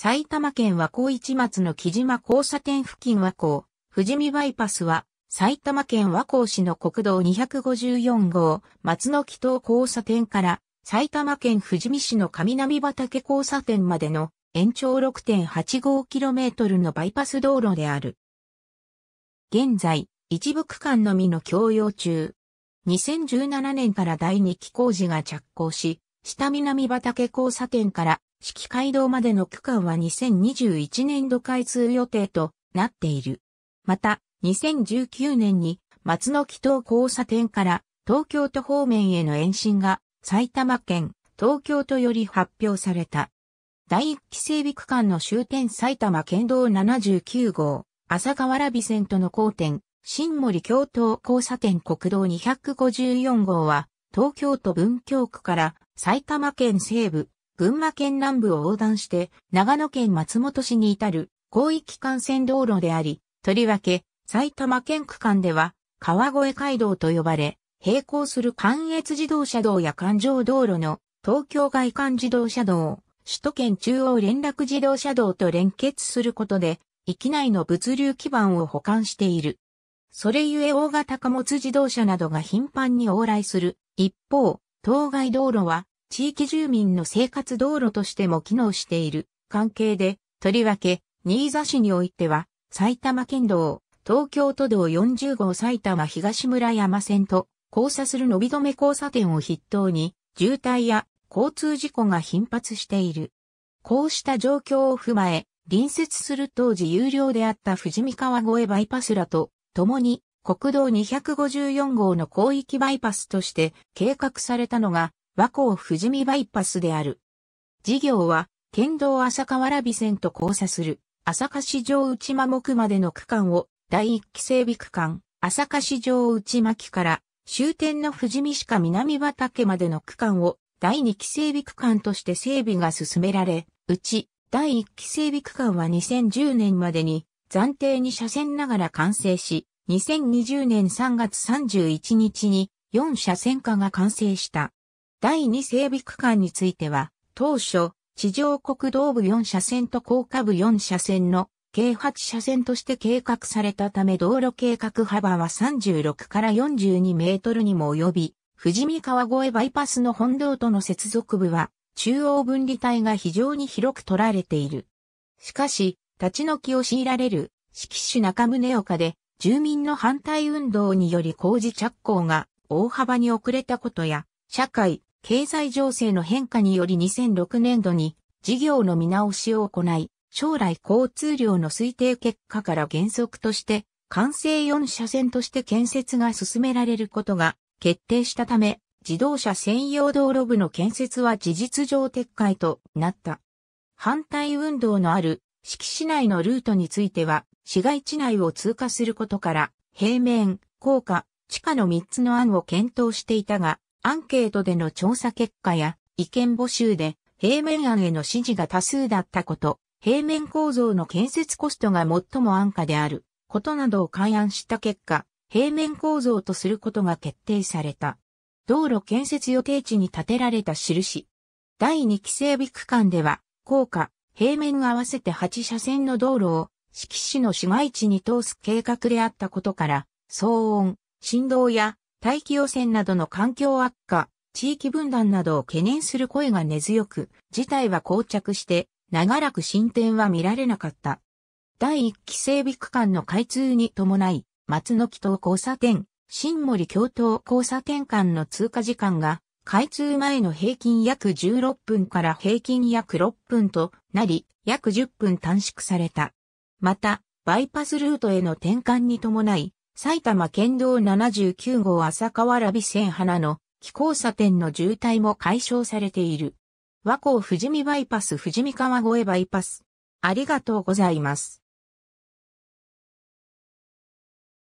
埼玉県和光市松の木島交差点付近和光、富士見バイパスは、埼玉県和光市の国道254号、松の木東交差点から、埼玉県富士見市の上波畑交差点までの延長 6.85km のバイパス道路である。現在、一部区間のみの供用中。2017年から第2期工事が着工し、下南畑交差点から四季街道までの区間は2021年度開通予定となっている。また、2019年に松の木東交差点から東京都方面への延伸が埼玉県、東京都より発表された。第一期整備区間の終点埼玉県道79号、浅川原備線との交点、新森京都交差点国道254号は、東京都文京区から埼玉県西部、群馬県南部を横断して、長野県松本市に至る広域幹線道路であり、とりわけ埼玉県区間では川越街道と呼ばれ、並行する関越自動車道や環状道路の東京外環自動車道、首都圏中央連絡自動車道と連結することで、域内の物流基盤を保管している。それゆえ大型貨物自動車などが頻繁に往来する。一方、当該道路は地域住民の生活道路としても機能している関係で、とりわけ、新座市においては、埼玉県道、東京都道40号埼玉東村山線と交差する伸び止め交差点を筆頭に、渋滞や交通事故が頻発している。こうした状況を踏まえ、隣接する当時有料であった富士見川越バイパスらと、共に国道254号の広域バイパスとして計画されたのが和光富士見バイパスである。事業は、県道浅川原備線と交差する、浅香市場内間目までの区間を、第一期整備区間、浅香市場内巻から、終点の富士見市下南畑までの区間を、第二期整備区間として整備が進められ、うち、第一期整備区間は2010年までに、暫定に車線ながら完成し、2020年3月31日に4車線化が完成した。第2整備区間については、当初、地上国道部4車線と高架部4車線の計8車線として計画されたため道路計画幅は36から42メートルにも及び、富士見川越バイパスの本道との接続部は、中央分離帯が非常に広く取られている。しかし、立ち退きを強いられる、敷地中宗岡で、住民の反対運動により工事着工が大幅に遅れたことや、社会、経済情勢の変化により2006年度に事業の見直しを行い、将来交通量の推定結果から原則として、完成4車線として建設が進められることが決定したため、自動車専用道路部の建設は事実上撤回となった。反対運動のある敷市内のルートについては、市街地内を通過することから、平面、高架、地下の3つの案を検討していたが、アンケートでの調査結果や意見募集で平面案への支持が多数だったこと、平面構造の建設コストが最も安価であることなどを勘案した結果、平面構造とすることが決定された。道路建設予定地に建てられた印。第2期整備区間では、高架、平面合わせて8車線の道路を敷地の市街地に通す計画であったことから、騒音、振動や大気汚染などの環境悪化、地域分断などを懸念する声が根強く、事態は膠着して、長らく進展は見られなかった。第1期整備区間の開通に伴い、松の木島交差点、新森共東交差点間の通過時間が、開通前の平均約16分から平均約6分となり、約10分短縮された。また、バイパスルートへの転換に伴い、埼玉県道79号浅川ラビ線花の気候差点の渋滞も解消されている。和光富士見バイパス富士見川越バイパス。ありがとうございます。